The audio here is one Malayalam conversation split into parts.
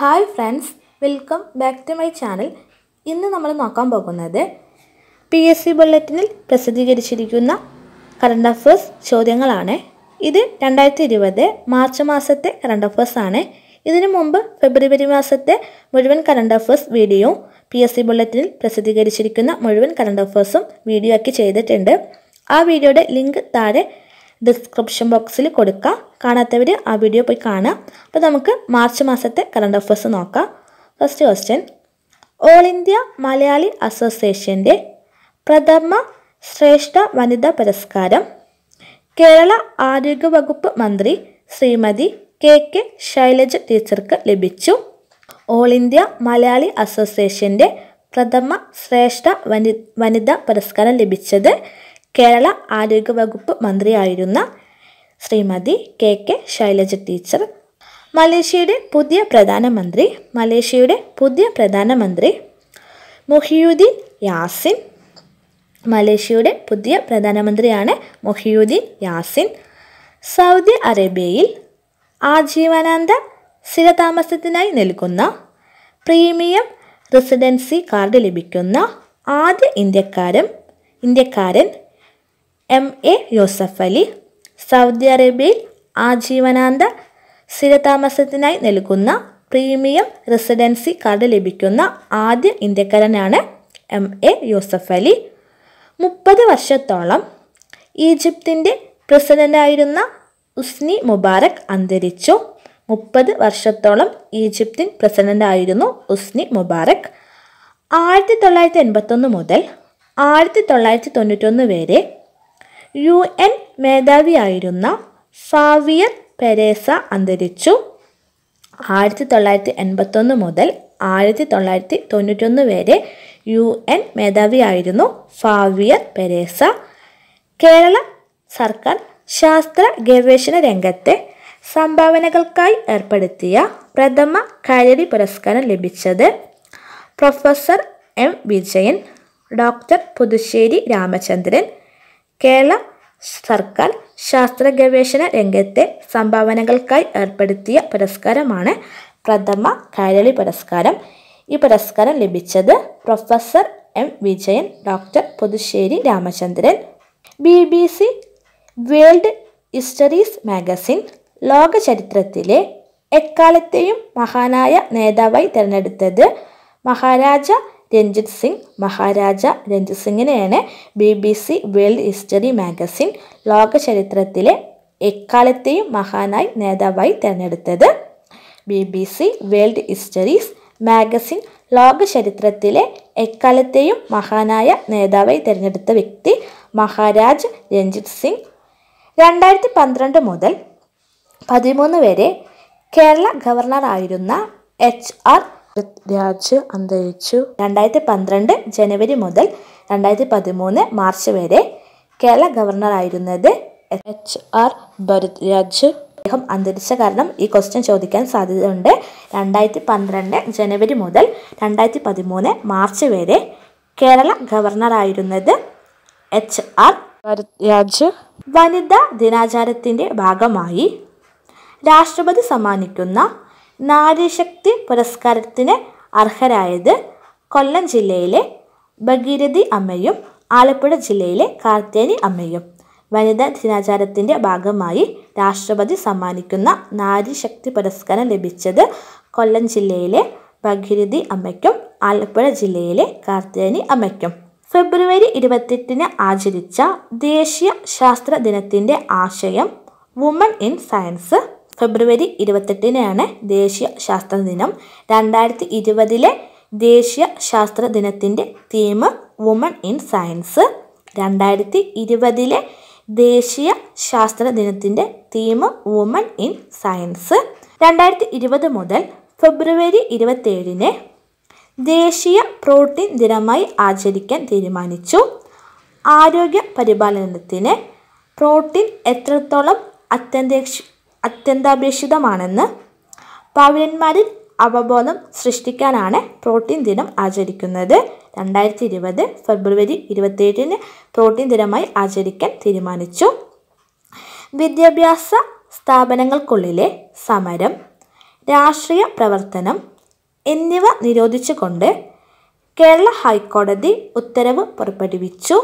hi friends welcome back to my channel ഇന്ന് നമ്മൾ നോക്കാൻ പോകുന്നത് പി എസ് സി ബുള്ളറ്റിനിൽ പ്രസിദ്ധീകരിച്ചിരിക്കുന്ന കറണ്ട് അഫേഴ്സ് ചോദ്യങ്ങളാണ് ഇത് രണ്ടായിരത്തി ഇരുപത് മാർച്ച് മാസത്തെ കറണ്ട് അഫേഴ്സ് ആണ് ഇതിനു മുമ്പ് ഫെബ്രുവരി മാസത്തെ മുഴുവൻ കറണ്ട് അഫേഴ്സ് വീഡിയോയും പി എസ് സി ബുള്ളറ്റിനിൽ പ്രസിദ്ധീകരിച്ചിരിക്കുന്ന മുഴുവൻ കറണ്ട് അഫേഴ്സും വീഡിയോ ആക്കി ചെയ്തിട്ടുണ്ട് ആ വീഡിയോയുടെ ലിങ്ക് താഴെ ഡിസ്ക്രിപ്ഷൻ ബോക്സിൽ കൊടുക്കാം കാണാത്തവർ ആ വീഡിയോ പോയി കാണാം അപ്പോൾ നമുക്ക് മാർച്ച് മാസത്തെ കലണ്ടർ അഫേഴ്സ് നോക്കാം first question all India Malayali അസോസിയേഷൻ്റെ പ്രഥമ ശ്രേഷ്ഠ വനിതാ പുരസ്കാരം കേരള ആരോഗ്യ വകുപ്പ് മന്ത്രി ശ്രീമതി കെ കെ ശൈലജ ടീച്ചർക്ക് ലഭിച്ചു ഓൾ ഇന്ത്യ മലയാളി അസോസിയേഷൻ്റെ പ്രഥമ ശ്രേഷ്ഠ വനി വനിതാ പുരസ്കാരം ലഭിച്ചത് കേരള ആരോഗ്യ വകുപ്പ് മന്ത്രിയായിരുന്ന Shrimati K K Shailaja teacher മലേഷ്യയുടെ പുതിയ പ്രധാനമന്ത്രി മലേഷ്യയുടെ പുതിയ പ്രധാനമന്ത്രി മുഹിയുദ്ദീൻ യാസിൻ മലേഷ്യയുടെ പുതിയ പ്രധാനമന്ത്രിയാണ് മുഹിയുദ്ദീൻ യാസിൻ സൗദി അറേബ്യയിൽ ആജീവനാന്ത സ്ഥിരതാമസത്തിനായി നൽകുന്ന പ്രീമിയം റെസിഡൻസി കാർഡ് ലഭിക്കുന്ന ആദ്യ ഇന്ത്യക്കാരൻ ഇന്ത്യക്കാരൻ M A Yusuff Ali Saudi അറേബ്യയിൽ ആജീവനാന്ത സ്ഥിരതാമസത്തിനായി നൽകുന്ന പ്രീമിയം റെസിഡൻസി കാർഡ് ലഭിക്കുന്ന ആദ്യ ഇന്ത്യക്കാരനാണ് എം എ യൂസഫ് അലി മുപ്പത് വർഷത്തോളം ഈജിപ്തിൻ്റെ പ്രസിഡൻ്റായിരുന്ന ഉസ്നി മുബാറക് അന്തരിച്ചു മുപ്പത് വർഷത്തോളം ഈജിപ്തിൻ പ്രസിഡൻ്റായിരുന്നു ഉസ്നി മുബാറക് ആയിരത്തി തൊള്ളായിരത്തി എൺപത്തൊന്ന് മുതൽ ആയിരത്തി തൊള്ളായിരത്തി തൊണ്ണൂറ്റൊന്ന് വരെ യു എൻ മേധാവിയായിരുന്ന ഫാവിയർ പെരേസ അന്തരിച്ചു ആയിരത്തി തൊള്ളായിരത്തി എൺപത്തൊന്ന് മുതൽ ആയിരത്തി തൊള്ളായിരത്തി തൊണ്ണൂറ്റൊന്ന് വരെ യു എൻ മേധാവിയായിരുന്നു ഫാവിയർ പെരേസ കേരള സർക്കാർ ശാസ്ത്ര ഗവേഷണ രംഗത്തെ സംഭാവനകൾക്കായി ഏർപ്പെടുത്തിയ പ്രഥമ കരടി പുരസ്കാരം ലഭിച്ചത് professor M Vijayan doctor Puthussery Ramachandran Kerala സർക്കാർ ശാസ്ത്ര ഗവേഷണ രംഗത്തെ സംഭാവനകൾക്കായി ഏർപ്പെടുത്തിയ പുരസ്കാരമാണ് പ്രഥമ കൈരളി പുരസ്കാരം ഈ പുരസ്കാരം ലഭിച്ചത് professor M Vijayan doctor Puthussery Ramachandran B B C world histories magazine ലോക ചരിത്രത്തിലെ എക്കാലത്തെയും മഹാനായ നേതാവായി തിരഞ്ഞെടുത്തത് മഹാരാജ രഞ്ജിത് സിംഗ് മഹാരാജ രഞ്ജിത് സിംഗിനെയാണ് B B C world history magazine ലോക ചരിത്രത്തിലെ എക്കാലത്തെയും മഹാനായി നേതാവായി തിരഞ്ഞെടുത്തത് B B C world histories magazine ലോക ചരിത്രത്തിലെ എക്കാലത്തെയും മഹാനായ നേതാവായി തിരഞ്ഞെടുത്ത വ്യക്തി മഹാരാജ് രഞ്ജിത് സിംഗ് രണ്ടായിരത്തി പന്ത്രണ്ട് മുതൽ പതിമൂന്ന് വരെ കേരള ഗവർണറായിരുന്ന എച്ച് ആർ രാജ് അന്തരിച്ചു രണ്ടായിരത്തി പന്ത്രണ്ട് ജനുവരി മുതൽ രണ്ടായിരത്തി പതിമൂന്ന് മാർച്ച് വരെ കേരള ഗവർണറായിരുന്നത് എച്ച് ആർ ഭരത് രാജ് അദ്ദേഹം അന്തരിച്ച കാരണം ഈ ക്വസ്റ്റ്യൻ ചോദിക്കാൻ സാധ്യതയുണ്ട് രണ്ടായിരത്തി പന്ത്രണ്ട് ജനുവരി മുതൽ രണ്ടായിരത്തി പതിമൂന്ന് മാർച്ച് വരെ കേരള ഗവർണറായിരുന്നത് എച്ച് ആർ ഭരത് രാജ് വനിതാ ദിനാചാരത്തിൻ്റെ ഭാഗമായി രാഷ്ട്രപതി സമ്മാനിക്കുന്ന നാരീശക്തി പുരസ്കാരത്തിന് അർഹരായത് കൊല്ലം ജില്ലയിലെ ഭഗീരഥി അമ്മയും ആലപ്പുഴ ജില്ലയിലെ കാർത്തേനി അമ്മയും വനിതാ ദിനാചാരത്തിൻ്റെ ഭാഗമായി രാഷ്ട്രപതി സമ്മാനിക്കുന്ന നാരീശക്തി പുരസ്കാരം ലഭിച്ചത് കൊല്ലം ജില്ലയിലെ ഭഗീരഥി അമ്മയ്ക്കും ആലപ്പുഴ ജില്ലയിലെ കാർത്തേനി അമ്മയ്ക്കും ഫെബ്രുവരി ഇരുപത്തെട്ടിന് ആചരിച്ച ദേശീയ ശാസ്ത്ര ദിനത്തിൻ്റെ ആശയം വുമൺ ഇൻ സയൻസ് ഫെബ്രുവരി ഇരുപത്തെട്ടിനാണ് ദേശീയ ശാസ്ത്ര ദിനം രണ്ടായിരത്തി ഇരുപതിലെ ദേശീയ ശാസ്ത്ര ദിനത്തിൻ്റെ തീം വുമൺ ഇൻ സയൻസ് രണ്ടായിരത്തി ഇരുപതിലെ ദേശീയ ശാസ്ത്ര ദിനത്തിൻ്റെ തീം വുമൺ ഇൻ സയൻസ് രണ്ടായിരത്തി ഇരുപത് മുതൽ ഫെബ്രുവരി ഇരുപത്തേഴിന് ദേശീയ പ്രോട്ടീൻ ദിനമായി ആചരിക്കാൻ തീരുമാനിച്ചു ആരോഗ്യ പരിപാലനത്തിന് പ്രോട്ടീൻ എത്രത്തോളം അത്യന്താക്ഷ അത്യന്താപേക്ഷിതമാണെന്ന് പൗരന്മാരിൽ അവബോധം സൃഷ്ടിക്കാനാണ് പ്രോട്ടീൻ ദിനം ആചരിക്കുന്നത് രണ്ടായിരത്തി ഇരുപത് ഫെബ്രുവരി ഇരുപത്തിയേഴിന് പ്രോട്ടീൻ ദിനമായി ആചരിക്കാൻ തീരുമാനിച്ചു വിദ്യാഭ്യാസ സ്ഥാപനങ്ങൾക്കുള്ളിലെ സമരം രാഷ്ട്രീയ പ്രവർത്തനം എന്നിവ നിരോധിച്ചുകൊണ്ട് കേരള ഹൈക്കോടതി ഉത്തരവ് പുറപ്പെടുവിച്ചു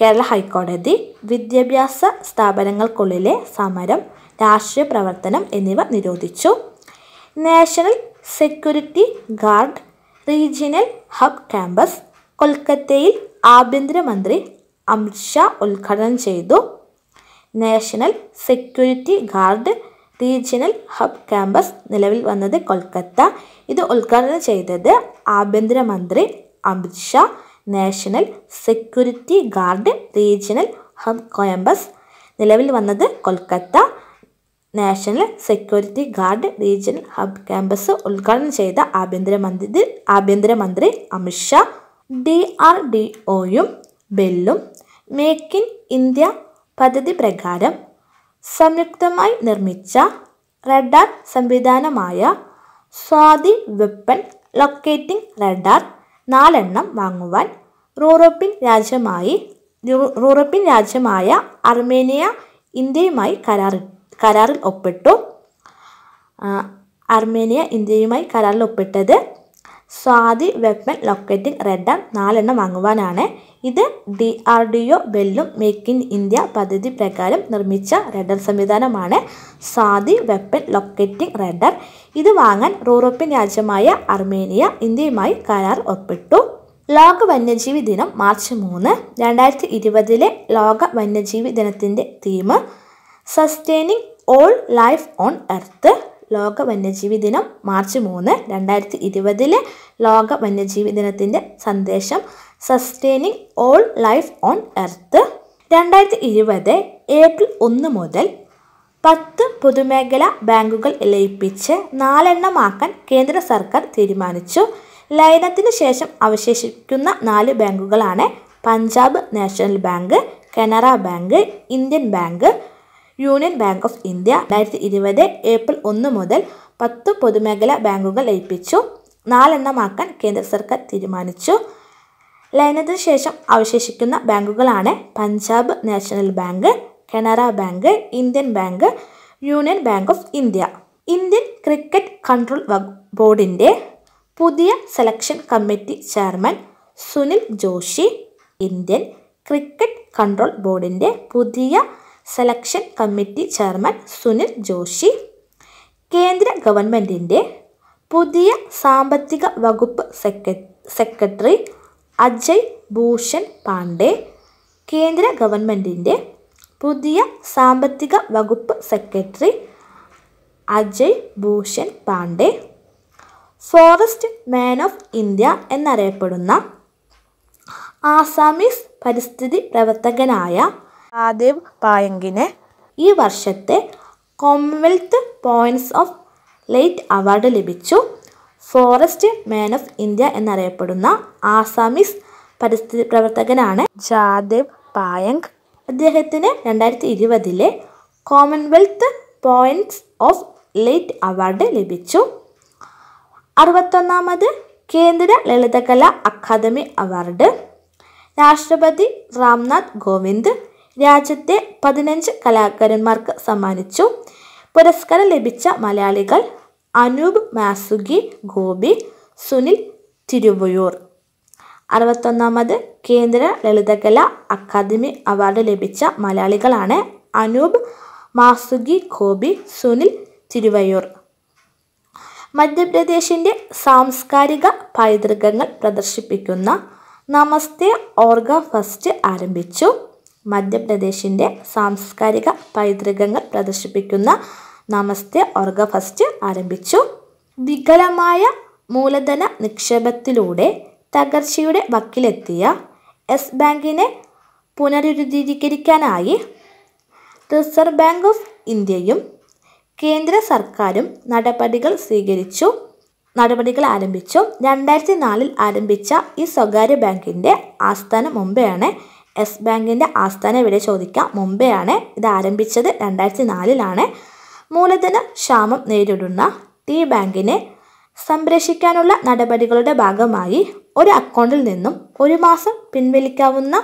കേരള ഹൈക്കോടതി വിദ്യാഭ്യാസ സ്ഥാപനങ്ങൾക്കുള്ളിലെ സമരം രാഷ്ട്രീയ പ്രവർത്തനം എന്നിവ നിരോധിച്ചു national security guard regional hub campus കൊൽക്കത്തയിൽ ആഭ്യന്തരമന്ത്രി അമിത്ഷാ ഉദ്ഘാടനം ചെയ്തു national security guard regional hub campus നിലവിൽ വന്നത് കൊൽക്കത്ത ഇത് ഉദ്ഘാടനം ചെയ്തത് ആഭ്യന്തരമന്ത്രി Amit Shah national security guard regional hub കോയമ്പസ് നിലവിൽ വന്നത് Kolkata national security guard regional hub campus ഉദ്ഘാടനം ചെയ്ത ആഭ്യന്തരമന്ത്രി ആഭ്യന്തരമന്ത്രി Amit Shah D R D ഒയും ബെല്ലും make in India പദ്ധതി പ്രകാരം സംയുക്തമായി നിർമ്മിച്ച റഡാർ സംവിധാനമായ സ്വാതി വെപ്പൺ ലൊക്കേറ്റിംഗ് റഡാർ നാലെണ്ണം വാങ്ങുവാൻ യൂറോപ്യൻ രാജ്യമായി യൂറോപ്യൻ രാജ്യമായ അർമേനിയ ഇന്ത്യയുമായി കരാറിൽ കരാറിൽ ഒപ്പിട്ടു അർമേനിയ ഇന്ത്യയുമായി കരാറിൽ ഒപ്പിട്ടത് സ്വാതി വെപ്പൻ റെഡ് റെഡാം നാലെണ്ണം വാങ്ങുവാനാണ് ഇത് ഡി ആർ ഡി ഒ ബെല്ലും മേക്ക് ഇൻ ഇന്ത്യ പദ്ധതി പ്രകാരം നിർമ്മിച്ച റെഡർ സംവിധാനമാണ് സ്വാതി വെപ്പൻ ലൊക്കേറ്റിംഗ് റെഡർ ഇത് വാങ്ങാൻ യൂറോപ്യൻ രാജ്യമായ അർമേനിയ ഇന്ത്യയുമായി കരാർ ഒപ്പിട്ടു ലോക വന്യജീവി ദിനം മാർച്ച് മൂന്ന് രണ്ടായിരത്തി ഇരുപതിലെ ലോക വന്യജീവി ദിനത്തിൻ്റെ theme sustaining all life on earth ലോക വന്യജീവി ദിനം മാർച്ച് മൂന്ന് രണ്ടായിരത്തി ഇരുപതിലെ ലോക വന്യജീവി ദിനത്തിൻ്റെ സന്ദേശം sustaining all life on earth രണ്ടായിരത്തി ഇരുപത് ഏപ്രിൽ ഒന്ന് മുതൽ പത്ത് പൊതുമേഖലാ ബാങ്കുകൾ ലയിപ്പിച്ച് നാലെണ്ണമാക്കാൻ കേന്ദ്ര സർക്കാർ തീരുമാനിച്ചു ലയനത്തിന് ശേഷം അവശേഷിക്കുന്ന നാല് ബാങ്കുകളാണ് Punjab national bank Canara bank Indian bank union bank of India രണ്ടായിരത്തി ഇരുപത് ഏപ്രിൽ ഒന്ന് മുതൽ പത്ത് പൊതുമേഖലാ ബാങ്കുകൾ ലയിപ്പിച്ചു നാലെണ്ണമാക്കാൻ കേന്ദ്ര സർക്കാർ തീരുമാനിച്ചു ലയനത്തിന് ശേഷം അവശേഷിക്കുന്ന ബാങ്കുകളാണ് Punjab national bank Canara bank Indian bank union bank of India Indian cricket control ബോർഡിൻ്റെ പുതിയ selection committee chairman Sunil Joshi Indian cricket control ബോർഡിൻ്റെ പുതിയ selection committee chairman Sunil Joshi കേന്ദ്ര ഗവൺമെൻറ്റിൻ്റെ പുതിയ സാമ്പത്തിക വകുപ്പ് സെക്രട്ടറി അജയ് ഭൂഷൺ പാണ്ഡെ കേന്ദ്ര ഗവൺമെൻറ്റിൻ്റെ പുതിയ സാമ്പത്തിക വകുപ്പ് secretary Ajay Bhushan Pandey forest man of India എന്നറിയപ്പെടുന്ന ആസാമീസ് പരിസ്ഥിതി പ്രവർത്തകനായ ആദേവ് പായങ്കിനെ ഈ വർഷത്തെ Commonwealth points of light award ലഭിച്ചു ഫോറസ്റ്റ് മാൻ ഓഫ് ഇന്ത്യ എന്നറിയപ്പെടുന്ന ആസാമിസ് പരിസ്ഥിതി പ്രവർത്തകനാണ് ജാദേവ് പായങ്ക് അദ്ദേഹത്തിന് രണ്ടായിരത്തി ഇരുപതിലെ Commonwealth points of light award ലഭിച്ചു അറുപത്തൊന്നാമത് കേന്ദ്ര ലളിതകലാ അക്കാദമി അവാർഡ് രാഷ്ട്രപതി രാംനാഥ് കോവിന്ദ് രാജ്യത്തെ പതിനഞ്ച് കലാകാരന്മാർക്ക് സമ്മാനിച്ചു പുരസ്കാരം ലഭിച്ച മലയാളികൾ അനൂപ് മാസുഗി ഗോപി സുനിൽ തിരുവയൂർ അറുപത്തൊന്നാമത് കേന്ദ്ര ലളിതകല അക്കാദമി അവാർഡ് ലഭിച്ച മലയാളികളാണ് അനൂപ് മാസുഗി ഗോപി സുനിൽ തിരുവയൂർ മധ്യപ്രദേശിൻ്റെ സാംസ്കാരിക പൈതൃകങ്ങൾ പ്രദർശിപ്പിക്കുന്ന നമസ്തേ ഓർഗ ഫസ്റ്റ് ആരംഭിച്ചു മധ്യപ്രദേശിൻ്റെ സാംസ്കാരിക പൈതൃകങ്ങൾ പ്രദർശിപ്പിക്കുന്ന നമസ്തേ ഓർഗ ഫസ്റ്റ് ആരംഭിച്ചു വികലമായ മൂലധന നിക്ഷേപത്തിലൂടെ തകർച്ചയുടെ വക്കിലെത്തിയ എസ് ബാങ്കിനെ പുനരുദ്ധീകരിക്കാനായി റിസർവ് ബാങ്ക് ഓഫ് ഇന്ത്യയും കേന്ദ്ര സർക്കാരും നടപടികൾ സ്വീകരിച്ചു നടപടികൾ ആരംഭിച്ചു രണ്ടായിരത്തി നാലിൽ ആരംഭിച്ച ഈ സ്വകാര്യ ബാങ്കിൻ്റെ ആസ്ഥാനം മുംബൈയാണ് യെസ് ബാങ്കിൻ്റെ ആസ്ഥാന വില ചോദിക്കാം മുംബൈയാണ് ഇത് ആരംഭിച്ചത് രണ്ടായിരത്തി നാലിലാണ് മൂലധന ക്ഷാമം നേരിടുന്ന ടി ബാങ്കിനെ സംരക്ഷിക്കാനുള്ള നടപടികളുടെ ഭാഗമായി ഒരു അക്കൗണ്ടിൽ നിന്നും ഒരു മാസം പിൻവലിക്കാവുന്ന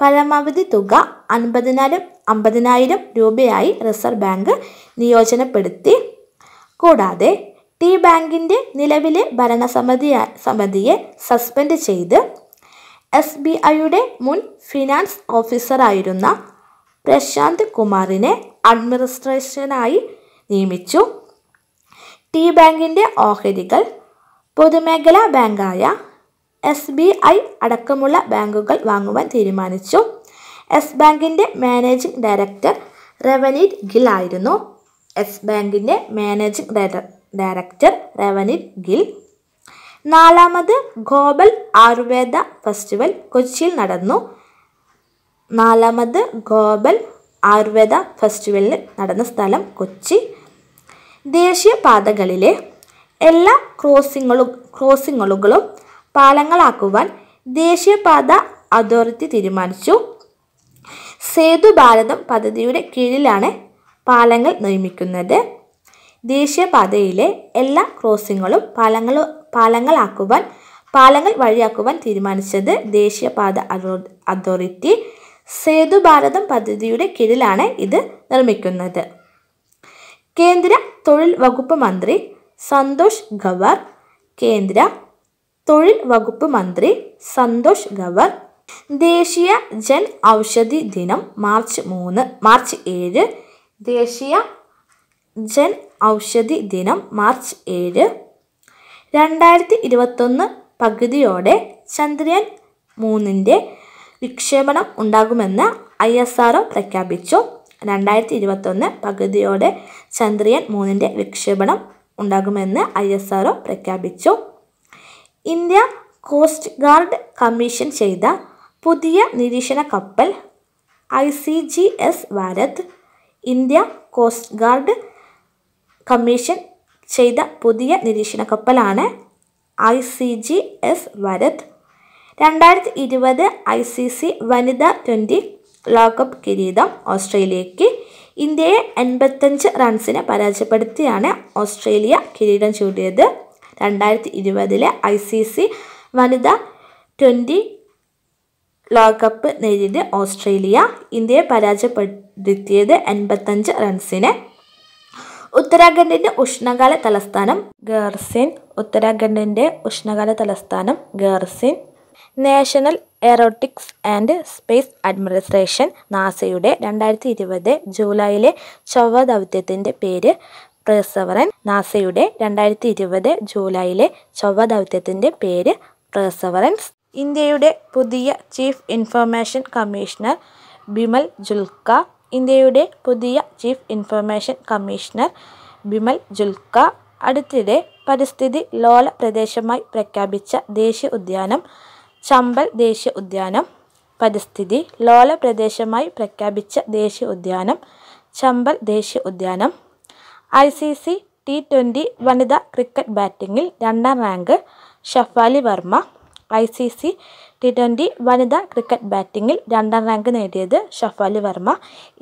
പരമാവധി തുക അൻപതിനായിരം അമ്പതിനായിരം രൂപയായി റിസർവ് ബാങ്ക് നിയോജനപ്പെടുത്തി കൂടാതെ ടി ബാങ്കിൻ്റെ നിലവിലെ ഭരണസമിതി സമിതിയെ സസ്പെൻഡ് ചെയ്ത് എസ് ബി ഐയുടെ മുൻ ഫിനാൻസ് ഓഫീസറായിരുന്ന പ്രശാന്ത് കുമാറിനെ അഡ്മിനിസ്ട്രേഷനായി നിയമിച്ചു ടി ബാങ്കിൻ്റെ ഓഹരികൾ പൊതുമേഖലാ ബാങ്കായ എസ് ബി ഐ അടക്കമുള്ള ബാങ്കുകൾ വാങ്ങുവാൻ തീരുമാനിച്ചു എസ് ബാങ്കിൻ്റെ മാനേജിംഗ് ഡയറക്ടർ റവനീത് ഗിൽ ആയിരുന്നു എസ് ബാങ്കിൻ്റെ മാനേജിംഗ് ഡയറക്ടർ റവനീത് ഗിൽ നാലാമത് ഗോബൽ ആയുർവേദ ഫെസ്റ്റിവൽ കൊച്ചിയിൽ നടന്നു നാലാമത് ഗോബൽ ആയുർവേദ ഫെസ്റ്റിവലിൽ നടന്ന സ്ഥലം കൊച്ചി ദേശീയ പാതകളിലെ എല്ലാ ക്രോസിങ്ങുകളും ക്രോസിങ്ങുകളും പാലങ്ങളാക്കുവാൻ ദേശീയപാത അതോറിറ്റി തീരുമാനിച്ചു സേതു ഭാരതം പദ്ധതിയുടെ കീഴിലാണ് പാലങ്ങൾ നിർമ്മിക്കുന്നത് ദേശീയപാതയിലെ എല്ലാ ക്രോസിങ്ങുകളും പാലങ്ങളും പാലങ്ങളാക്കുവാൻ പാലങ്ങൾ വഴിയാക്കുവാൻ തീരുമാനിച്ചത് ദേശീയപാത അതോറിറ്റി സേതു ഭാരതം പദ്ധതിയുടെ കീഴിലാണ് ഇത് നിർമ്മിക്കുന്നത് കേന്ദ്ര തൊഴിൽ വകുപ്പ് മന്ത്രി സന്തോഷ് ഗവർ കേന്ദ്ര തൊഴിൽ വകുപ്പ് മന്ത്രി സന്തോഷ് ഗവർ ദേശീയ ജൻ ഔഷധി ദിനം മാർച്ച് മൂന്ന് മാർച്ച് ഏഴ് ദേശീയ ജൻ ഔഷധി ദിനം മാർച്ച് ഏഴ് രണ്ടായിരത്തി ഇരുപത്തൊന്ന് പകുതിയോടെ ചന്ദ്രയാൻ മൂന്നിൻ്റെ വിക്ഷേപണം ഉണ്ടാകുമെന്ന് ഐ എസ് ആർ പ്രഖ്യാപിച്ചു രണ്ടായിരത്തി ഇരുപത്തൊന്ന് പകുതിയോടെ ചന്ദ്രയാൻ മൂന്നിൻ്റെ വിക്ഷേപണം ഉണ്ടാകുമെന്ന് ഐ എസ് ആർ പ്രഖ്യാപിച്ചു ഇന്ത്യ കോസ്റ്റ് ഗാർഡ് കമ്മീഷൻ ചെയ്ത പുതിയ നിരീക്ഷണ കപ്പൽ I C G S Bharat India coast guard commission ചെയ്ത പുതിയ നിരീക്ഷണ കപ്പലാണ് I C G S Bharat രണ്ടായിരത്തി ഇരുപത് ഐ സി സി വനിതാ ട്വൻ്റി ലോകകപ്പ് കിരീടം ഓസ്ട്രേലിയയ്ക്ക് ഇന്ത്യയെ എൺപത്തഞ്ച് റൺസിന് പരാജയപ്പെടുത്തിയാണ് ഓസ്ട്രേലിയ കിരീടം ചൂടിയത് രണ്ടായിരത്തി ഇരുപതിലെ ഐ സി സി വനിതാ ട്വൻ്റി ലോകകപ്പ് നേടിയത് ഓസ്ട്രേലിയ ഇന്ത്യയെ പരാജയപ്പെടുത്തിയത് എൺപത്തഞ്ച് റൺസിന് ഉത്തരാഖണ്ഡിന്റെ ഉഷ്ണകാല തലസ്ഥാനം ഗേർസിൻ ഉത്തരാഖണ്ഡിന്റെ ഉഷ്ണകാല തലസ്ഥാനം Gairsain national aeronautics and space administration നാസയുടെ രണ്ടായിരത്തി ഇരുപത് ജൂലൈയിലെ ചൊവ്വ ദൗത്യത്തിൻ്റെ പേര് പ്രസവറൻ നാസയുടെ രണ്ടായിരത്തി ഇരുപത് ജൂലൈയിലെ ചൊവ്വ ദൗത്യത്തിൻ്റെ പേര് പ്രസവറൻസ് ഇന്ത്യയുടെ പുതിയ chief information commissioner Bimal Julka ഇന്ത്യയുടെ പുതിയ chief information commissioner Bimal Julka അടുത്തിടെ പരിസ്ഥിതി ലോല പ്രദേശമായി പ്രഖ്യാപിച്ച ദേശീയ ഉദ്യാനം ചമ്പൽ ദേശീയ ഉദ്യാനം പരിസ്ഥിതി ലോല പ്രദേശമായി പ്രഖ്യാപിച്ച ദേശീയ ഉദ്യാനം ചമ്പൽ ദേശീയ ഉദ്യാനം I C C T twenty വനിതാ ക്രിക്കറ്റ് ബാറ്റിങ്ങിൽ രണ്ടാം rank Shafali Varma I C C T twenty വനിതാ ക്രിക്കറ്റ് ബാറ്റിങ്ങിൽ രണ്ടാം റാങ്ക് നേടിയത് ഷഫാലി വർമ്മ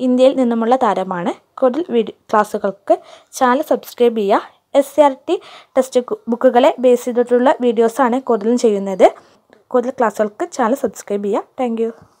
ഇന്ത്യയിൽ നിന്നുമുള്ള താരമാണ് കൂടുതൽ വീഡിയോ ക്ലാസ്സുകൾക്ക് ചാനൽ സബ്സ്ക്രൈബ് ചെയ്യുക S C R T test ബുക്കുകളെ ബേസ് ചെയ്തിട്ടുള്ള വീഡിയോസാണ് കൂടുതലും ചെയ്യുന്നത് കൂടുതൽ ക്ലാസ്സുകൾക്ക് ചാനൽ സബ്സ്ക്രൈബ് ചെയ്യുക താങ്ക്